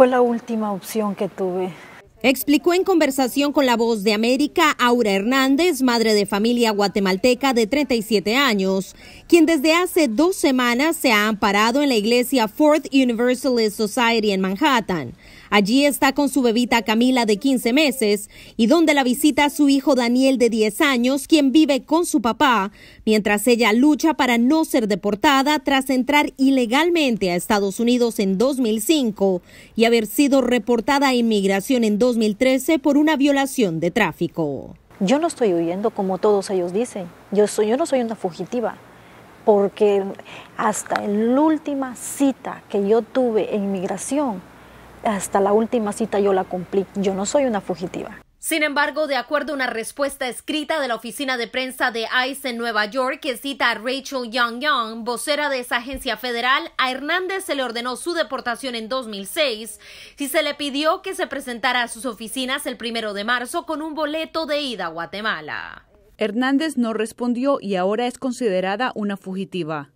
fue la última opción que tuve. Explicó en conversación con la voz de América Aura Hernández, madre de familia guatemalteca de 37 años, quien desde hace dos semanas se ha amparado en la iglesia Fourth Universalist Society en Manhattan Allí está con su bebita Camila de 15 meses y donde la visita su hijo Daniel de 10 años, quien vive con su papá, mientras ella lucha para no ser deportada tras entrar ilegalmente a Estados Unidos en 2005 y haber sido reportada a inmigración en 2013 por una violación de tráfico. Yo no estoy huyendo como todos ellos dicen, yo, no soy una fugitiva porque hasta la última cita que yo tuve en inmigración, hasta la última cita yo la cumplí. Yo no soy una fugitiva. Sin embargo, de acuerdo a una respuesta escrita de la oficina de prensa de ICE en Nueva York que cita a Rachel Young Young, vocera de esa agencia federal, a Hernández se le ordenó su deportación en 2006 si se le pidió que se presentara a sus oficinas el primero de marzo con un boleto de ida a Guatemala. Hernández no respondió y ahora es considerada una fugitiva.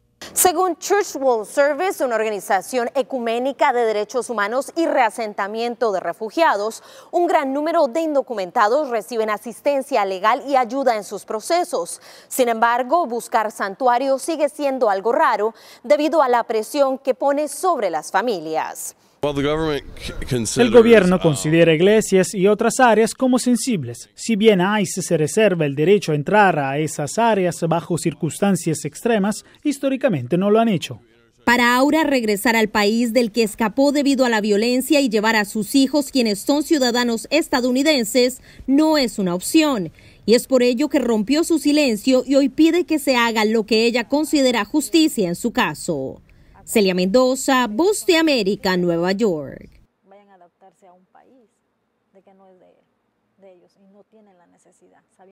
Según Church World Service, una organización ecuménica de derechos humanos y reasentamiento de refugiados, un gran número de indocumentados reciben asistencia legal y ayuda en sus procesos. Sin embargo, buscar santuario sigue siendo algo raro debido a la presión que pone sobre las familias. El gobierno considera iglesias y otras áreas como sensibles. Si bien ICE se reserva el derecho a entrar a esas áreas bajo circunstancias extremas, históricamente no lo han hecho. Para Aura regresar al país del que escapó debido a la violencia y llevar a sus hijos, quienes son ciudadanos estadounidenses, no es una opción. Y es por ello que rompió su silencio y hoy pide que se haga lo que ella considera justicia en su caso. Celia Mendoza, Voz de América, Nueva York. Vayan a adaptarse a un país de que no es de, de ellos y no tienen la necesidad.